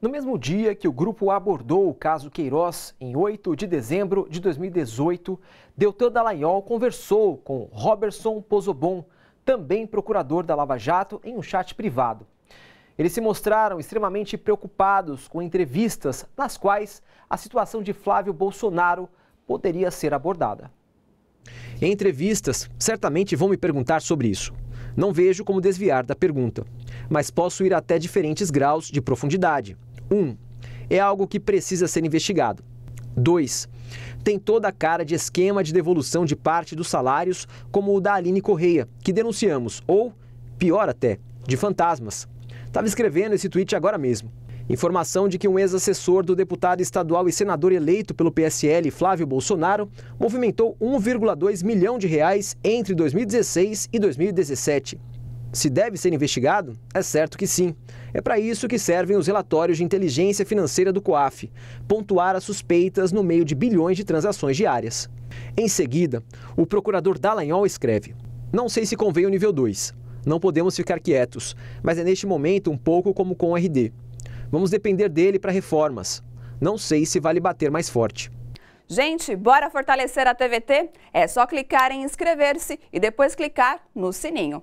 No mesmo dia que o grupo abordou o caso Queiroz, em 8 de dezembro de 2018, Deltan Dallagnol conversou com Robertson Pozobon, também procurador da Lava Jato, em um chat privado. Eles se mostraram extremamente preocupados com entrevistas nas quais a situação de Flávio Bolsonaro poderia ser abordada. Em entrevistas, certamente vão me perguntar sobre isso. Não vejo como desviar da pergunta, mas posso ir até diferentes graus de profundidade. 1. É algo que precisa ser investigado. 2. Tem toda a cara de esquema de devolução de parte dos salários, como o da Aline Correia, que denunciamos, ou, pior até, de fantasmas. Estava escrevendo esse tweet agora mesmo. Informação de que um ex-assessor do deputado estadual e senador eleito pelo PSL, Flávio Bolsonaro, movimentou 1,2 milhão de reais entre 2016 e 2017. Se deve ser investigado? É certo que sim. É para isso que servem os relatórios de inteligência financeira do COAF pontuar as suspeitas no meio de bilhões de transações diárias. Em seguida, o procurador Dallagnol escreve: Não sei se convém o nível 2. Não podemos ficar quietos, mas é neste momento um pouco como com o RD. Vamos depender dele para reformas. Não sei se vale bater mais forte. Gente, bora fortalecer a TVT? É só clicar em inscrever-se e depois clicar no sininho.